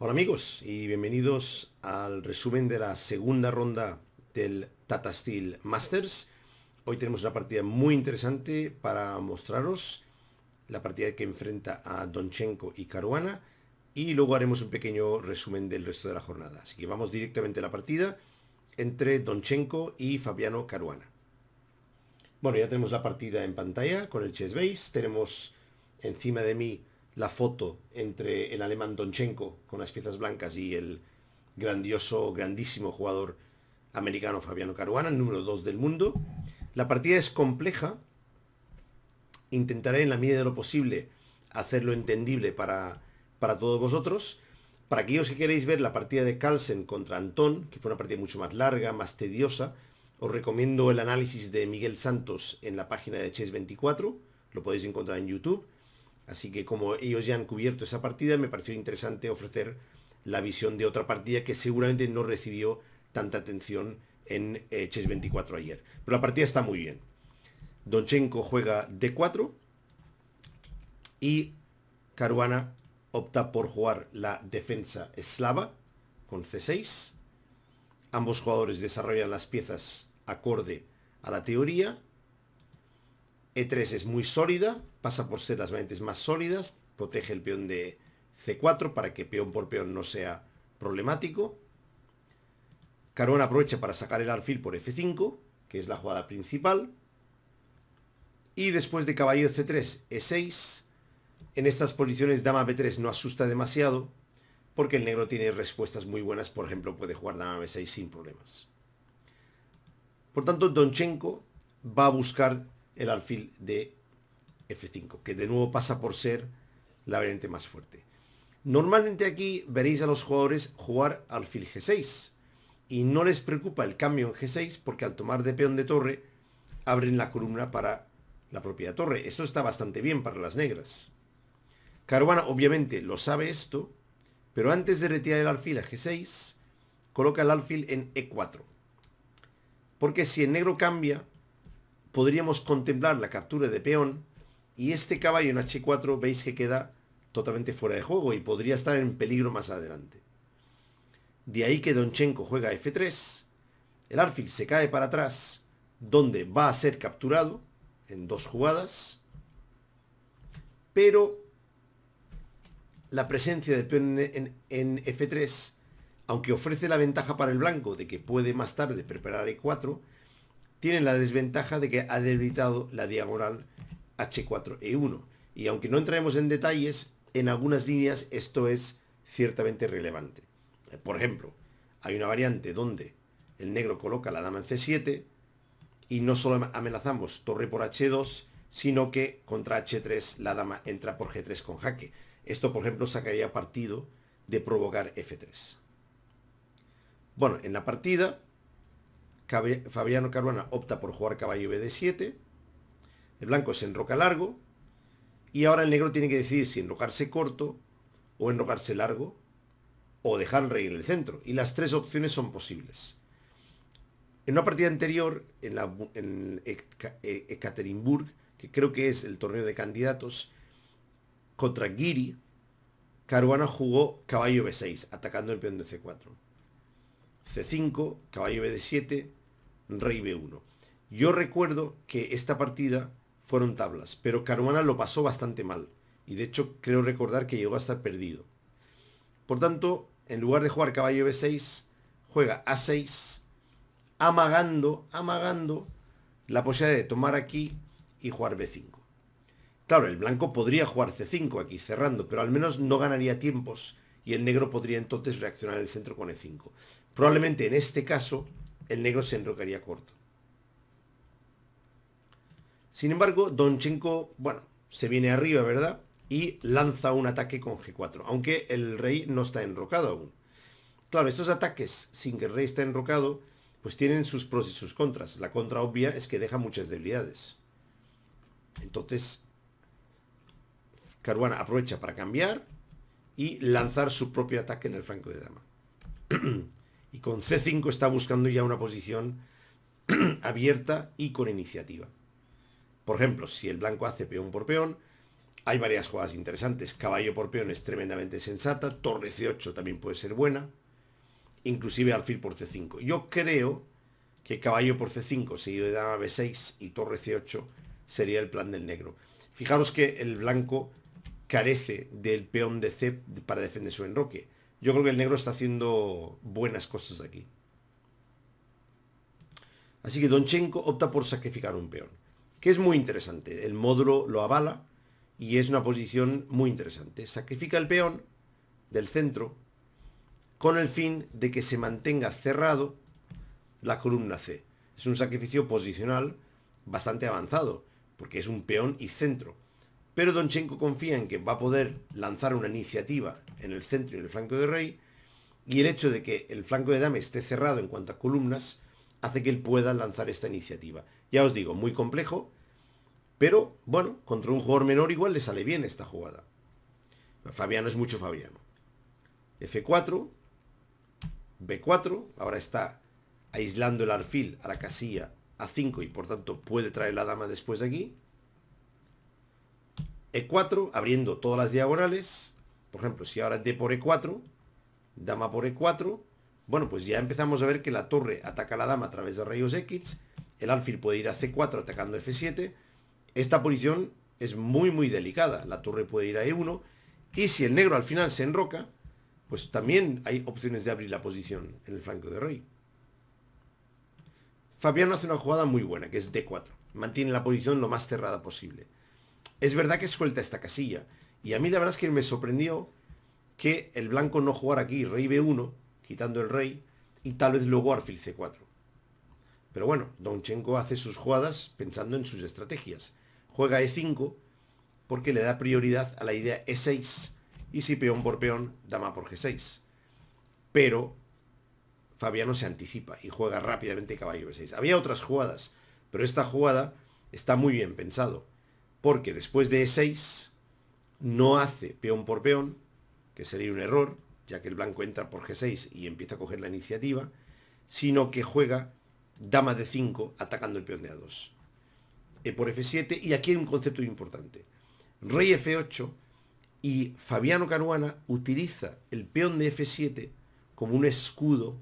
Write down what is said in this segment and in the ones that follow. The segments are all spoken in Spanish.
Hola amigos y bienvenidos al resumen de la segunda ronda del Tata Steel Masters. Hoy tenemos una partida muy interesante para mostraros. La partida que enfrenta a Donchenko y Caruana. Y luego haremos un pequeño resumen del resto de la jornada. Así que vamos directamente a la partida entre Donchenko y Fabiano Caruana. Bueno, ya tenemos la partida en pantalla con el chess base. Tenemos encima de mí la foto entre el alemán Donchenko con las piezas blancas y el grandioso, grandísimo jugador americano Fabiano Caruana, número 2 del mundo. La partida es compleja. Intentaré en la medida de lo posible hacerlo entendible para, para todos vosotros. Para aquellos que queréis ver la partida de Carlsen contra Antón, que fue una partida mucho más larga, más tediosa, os recomiendo el análisis de Miguel Santos en la página de Chess24, lo podéis encontrar en YouTube. Así que como ellos ya han cubierto esa partida, me pareció interesante ofrecer la visión de otra partida que seguramente no recibió tanta atención en eh, Chess 24 ayer. Pero la partida está muy bien. Donchenko juega D4 y Caruana opta por jugar la defensa eslava con C6. Ambos jugadores desarrollan las piezas acorde a la teoría e3 es muy sólida, pasa por ser las variantes más sólidas, protege el peón de C4 para que peón por peón no sea problemático. Carón aprovecha para sacar el alfil por F5, que es la jugada principal. Y después de caballo C3, E6. En estas posiciones dama B3 no asusta demasiado, porque el negro tiene respuestas muy buenas, por ejemplo, puede jugar dama B6 sin problemas. Por tanto, Donchenko va a buscar el alfil de F5, que de nuevo pasa por ser la variante más fuerte. Normalmente aquí veréis a los jugadores jugar alfil G6 y no les preocupa el cambio en G6 porque al tomar de peón de torre abren la columna para la propia torre. Esto está bastante bien para las negras. Caruana obviamente lo sabe esto, pero antes de retirar el alfil a G6, coloca el alfil en E4. Porque si el negro cambia, podríamos contemplar la captura de peón y este caballo en h4 veis que queda totalmente fuera de juego y podría estar en peligro más adelante. De ahí que Donchenko juega f3, el alfil se cae para atrás, donde va a ser capturado en dos jugadas, pero la presencia del peón en f3, aunque ofrece la ventaja para el blanco de que puede más tarde preparar e4, tienen la desventaja de que ha debilitado la diagonal H4E1. Y aunque no entraremos en detalles, en algunas líneas esto es ciertamente relevante. Eh, por ejemplo, hay una variante donde el negro coloca la dama en C7 y no solo amenazamos torre por H2, sino que contra H3 la dama entra por G3 con jaque. Esto, por ejemplo, sacaría partido de provocar F3. Bueno, en la partida Fabiano Caruana opta por jugar caballo BD7. El blanco se enroca largo. Y ahora el negro tiene que decidir si enrocarse corto o enrocarse largo o dejar reír el centro. Y las tres opciones son posibles. En una partida anterior, en, la, en e-, Ekaterinburg, que creo que es el torneo de candidatos, contra Giri, Caruana jugó caballo B6, atacando el peón de C4. C5, caballo bd 7 rey B1. Yo recuerdo que esta partida fueron tablas, pero Caruana lo pasó bastante mal. Y de hecho creo recordar que llegó a estar perdido. Por tanto, en lugar de jugar caballo B6, juega A6, amagando, amagando la posibilidad de tomar aquí y jugar B5. Claro, el blanco podría jugar C5 aquí cerrando, pero al menos no ganaría tiempos y el negro podría entonces reaccionar en el centro con E5. Probablemente en este caso el negro se enrocaría corto. Sin embargo, Donchenko, bueno, se viene arriba, ¿verdad? Y lanza un ataque con G4, aunque el rey no está enrocado aún. Claro, estos ataques sin que el rey esté enrocado, pues tienen sus pros y sus contras. La contra obvia es que deja muchas debilidades. Entonces, Caruana aprovecha para cambiar y lanzar su propio ataque en el franco de dama. y con C5 está buscando ya una posición abierta y con iniciativa. Por ejemplo, si el blanco hace peón por peón, hay varias jugadas interesantes. Caballo por peón es tremendamente sensata, torre C8 también puede ser buena, inclusive alfil por C5. Yo creo que caballo por C5 seguido de dama B6 y torre C8 sería el plan del negro. Fijaros que el blanco carece del peón de C para defender su enroque. Yo creo que el negro está haciendo buenas cosas aquí. Así que Donchenko opta por sacrificar un peón, que es muy interesante. El módulo lo avala y es una posición muy interesante. Sacrifica el peón del centro con el fin de que se mantenga cerrado la columna C. Es un sacrificio posicional bastante avanzado, porque es un peón y centro. Pero Donchenko confía en que va a poder lanzar una iniciativa en el centro y en el flanco de rey, y el hecho de que el flanco de dama esté cerrado en cuanto a columnas hace que él pueda lanzar esta iniciativa. Ya os digo, muy complejo, pero bueno, contra un jugador menor igual le sale bien esta jugada. Fabiano es mucho Fabiano. F4, B4, ahora está aislando el alfil a la casilla A5 y por tanto puede traer la dama después de aquí. E4, abriendo todas las diagonales. Por ejemplo, si ahora D por E4, dama por E4, bueno, pues ya empezamos a ver que la torre ataca a la dama a través de rayos X, el alfil puede ir a C4 atacando F7. Esta posición es muy, muy delicada. La torre puede ir a E1 y si el negro al final se enroca, pues también hay opciones de abrir la posición en el flanco de rey. Fabiano hace una jugada muy buena, que es D4. Mantiene la posición lo más cerrada posible. Es verdad que suelta esta casilla, y a mí la verdad es que me sorprendió que el blanco no jugara aquí rey b1, quitando el rey, y tal vez luego arfil c4. Pero bueno, Donchenko hace sus jugadas pensando en sus estrategias. Juega e5 porque le da prioridad a la idea e6 y si peón por peón, dama por g6. Pero Fabiano se anticipa y juega rápidamente caballo b6. Había otras jugadas, pero esta jugada está muy bien pensado porque después de e6 no hace peón por peón, que sería un error, ya que el blanco entra por G6 y empieza a coger la iniciativa, sino que juega dama de 5 atacando el peón de A2. E por F7, y aquí hay un concepto importante. Rey F8 y Fabiano Caruana utiliza el peón de F7 como un escudo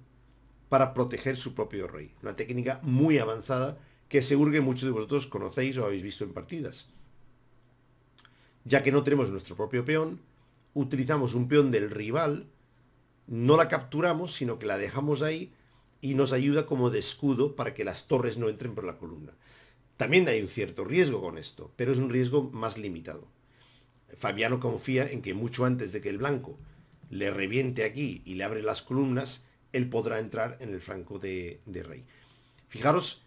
para proteger su propio rey. Una técnica muy avanzada que seguro que muchos de vosotros conocéis o habéis visto en partidas ya que no tenemos nuestro propio peón, utilizamos un peón del rival, no la capturamos, sino que la dejamos ahí y nos ayuda como de escudo para que las torres no entren por la columna. También hay un cierto riesgo con esto, pero es un riesgo más limitado. Fabiano confía en que mucho antes de que el blanco le reviente aquí y le abre las columnas, él podrá entrar en el franco de, de rey. Fijaros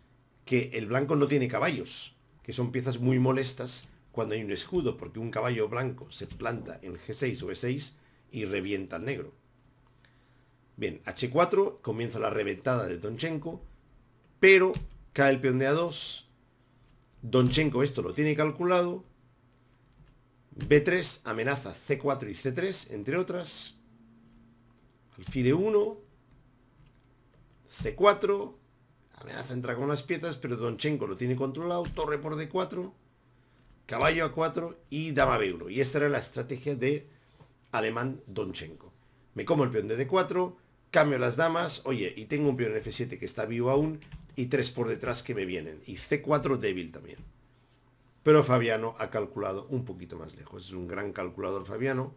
que el blanco no tiene caballos, que son piezas muy molestas cuando hay un escudo, porque un caballo blanco se planta en G6 o E6 y revienta al negro. Bien, H4 comienza la reventada de Donchenko, pero cae el peón de A2. Donchenko esto lo tiene calculado. B3 amenaza C4 y C3, entre otras. Alfil E1. C4. Amenaza entra con las piezas, pero Donchenko lo tiene controlado. Torre por D4 caballo a 4 y dama b1. Y esta era la estrategia de alemán Donchenko. Me como el peón de d4, cambio las damas, oye, y tengo un peón f7 que está vivo aún, y tres por detrás que me vienen. Y c4 débil también. Pero Fabiano ha calculado un poquito más lejos. Es un gran calculador Fabiano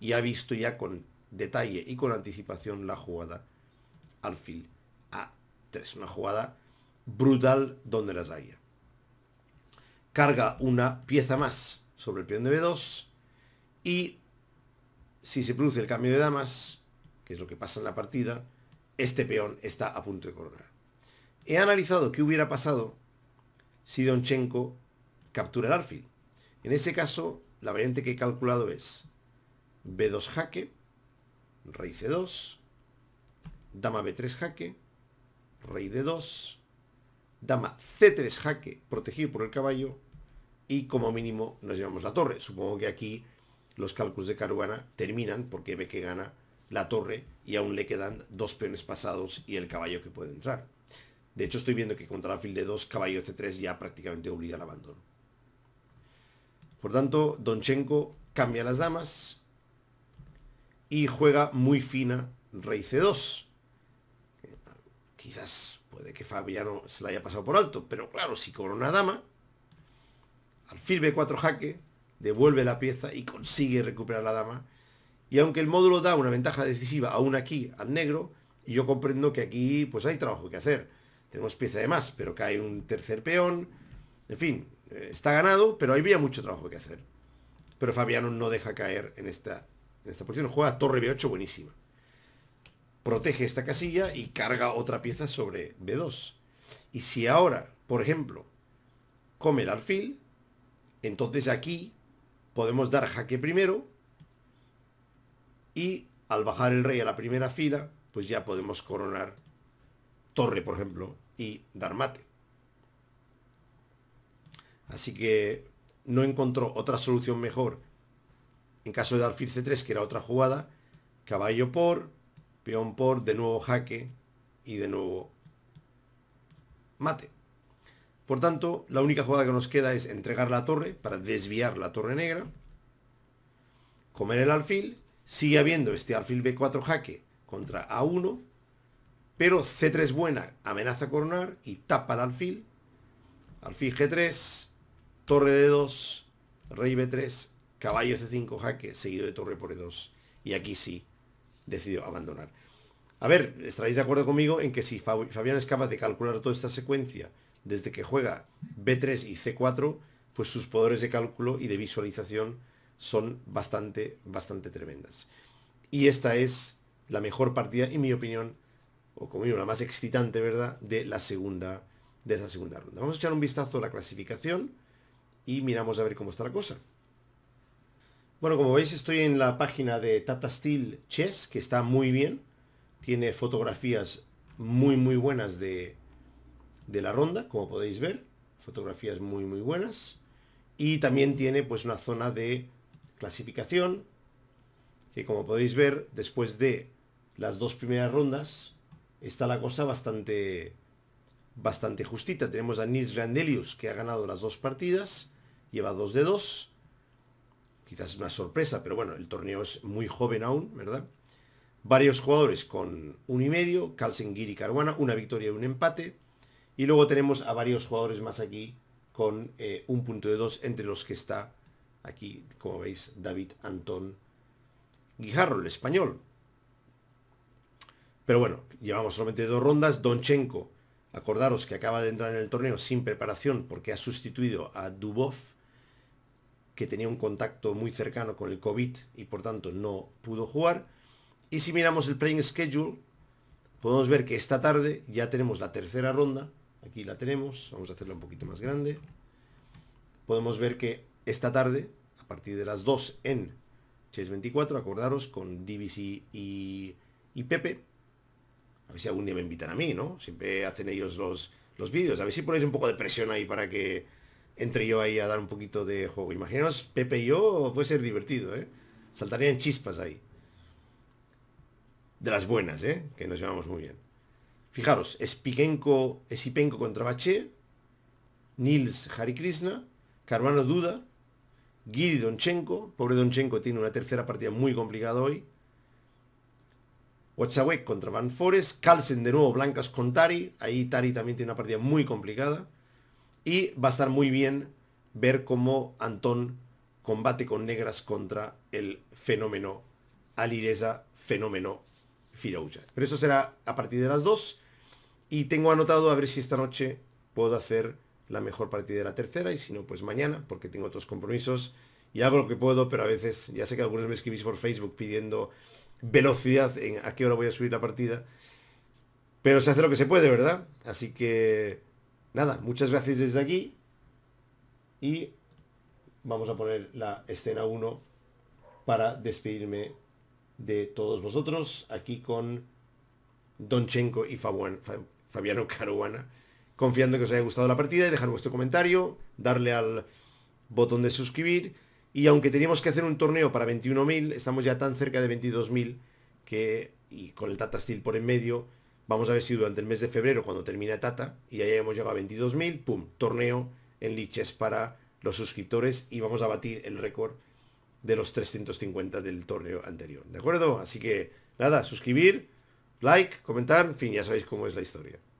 y ha visto ya con detalle y con anticipación la jugada alfil a3. Una jugada brutal donde las haya carga una pieza más sobre el peón de B2 y si se produce el cambio de damas, que es lo que pasa en la partida, este peón está a punto de coronar. He analizado qué hubiera pasado si Donchenko captura el alfil. En ese caso, la variante que he calculado es B2 jaque, rey C2, dama B3 jaque, rey D2, dama C3 jaque protegido por el caballo y como mínimo nos llevamos la torre. Supongo que aquí los cálculos de Caruana terminan porque ve que gana la torre y aún le quedan dos peones pasados y el caballo que puede entrar. De hecho estoy viendo que contra la fil de 2 caballo C3 ya prácticamente obliga al abandono. Por tanto, Donchenko cambia las damas y juega muy fina rey C2. Quizás Puede que Fabiano se la haya pasado por alto, pero claro, si corona una dama, alfil b4 jaque, devuelve la pieza y consigue recuperar la dama. Y aunque el módulo da una ventaja decisiva aún aquí al negro, yo comprendo que aquí pues hay trabajo que hacer. Tenemos pieza de más, pero cae un tercer peón. En fin, eh, está ganado, pero había mucho trabajo que hacer. Pero Fabiano no deja caer en esta, en esta posición. Juega torre b8 buenísima protege esta casilla y carga otra pieza sobre B2. Y si ahora, por ejemplo, come el alfil, entonces aquí podemos dar jaque primero y al bajar el rey a la primera fila, pues ya podemos coronar torre, por ejemplo, y dar mate. Así que no encontró otra solución mejor en caso de alfil C3, que era otra jugada, caballo por, Peón por, de nuevo jaque y de nuevo mate. Por tanto, la única jugada que nos queda es entregar la torre para desviar la torre negra. Comer el alfil. Sigue habiendo este alfil B4 jaque contra A1. Pero C3 buena amenaza coronar y tapa el alfil. Alfil G3. Torre D2. Rey B3. Caballo C5 jaque seguido de torre por E2. Y aquí sí, decidió abandonar. A ver, estaréis de acuerdo conmigo en que si Fabián es capaz de calcular toda esta secuencia desde que juega B3 y C4, pues sus poderes de cálculo y de visualización son bastante, bastante tremendas. Y esta es la mejor partida, en mi opinión, o como digo, la más excitante, ¿verdad?, de la segunda, de esa segunda ronda. Vamos a echar un vistazo a la clasificación y miramos a ver cómo está la cosa. Bueno, como veis estoy en la página de Tata Steel Chess, que está muy bien. Tiene fotografías muy muy buenas de, la ronda, como podéis ver. Fotografías muy muy buenas. Y también tiene pues una zona de clasificación, que como podéis ver, después de las dos primeras rondas, está la cosa bastante, bastante justita. Tenemos a Nils Grandelius, que ha ganado las dos partidas, lleva 2 de 2 quizás es una sorpresa, pero bueno, el torneo es muy joven aún, ¿verdad? Varios jugadores con un y medio, y Caruana, una victoria y un empate. Y luego tenemos a varios jugadores más aquí con eh, un punto de dos, entre los que está aquí, como veis, David Antón Guijarro, el español. Pero bueno, llevamos solamente dos rondas. Donchenko, acordaros que acaba de entrar en el torneo sin preparación porque ha sustituido a Dubov que tenía un contacto muy cercano con el COVID y por tanto no pudo jugar. Y si miramos el playing schedule, podemos ver que esta tarde ya tenemos la tercera ronda. Aquí la tenemos, vamos a hacerla un poquito más grande. Podemos ver que esta tarde, a partir de las 2 en 6.24 acordaros con DBC y, y Pepe. A ver si algún día me invitan a mí, ¿no? Siempre hacen ellos los vídeos. A ver si ponéis un poco de presión ahí para que entre yo ahí a dar un poquito de juego. Imaginaos, Pepe y yo, puede ser divertido, ¿eh? Saltarían chispas ahí. De las buenas, ¿eh? Que nos llevamos muy bien. Fijaros, Spikenko, Esipenko contra Bache, Nils Krishna Carvano Duda, Giri Donchenko, pobre Donchenko tiene una tercera partida muy complicada hoy. Wachawek contra Van Forest, Carlsen de nuevo, Blancas con Tari, ahí Tari también tiene una partida muy complicada. Y va a estar muy bien ver cómo Antón combate con negras contra el fenómeno Alireza, fenómeno Firouja. Pero eso será a partir de las 2. Y tengo anotado a ver si esta noche puedo hacer la mejor partida de la tercera y si no, pues mañana, porque tengo otros compromisos y hago lo que puedo, pero a veces, ya sé que algunos me escribís por Facebook pidiendo velocidad en a qué hora voy a subir la partida, pero se hace lo que se puede, ¿verdad? Así que Nada, muchas gracias desde aquí. Y vamos a poner la escena 1 para despedirme de todos vosotros. Aquí con Donchenko y Fabiano Caruana. Confiando que os haya gustado la partida y dejar vuestro comentario, darle al botón de suscribir. Y aunque teníamos que hacer un torneo para 21.000, estamos ya tan cerca de 22.000 que, y con el Tata Steel por en medio, Vamos a ver si durante el mes de febrero, cuando termina Tata, y ya hemos llegado a 22.000, ¡pum! Torneo en Liches para los suscriptores y vamos a batir el récord de los 350 del torneo anterior. ¿De acuerdo? Así que nada, suscribir, like, comentar, en fin, ya sabéis cómo es la historia.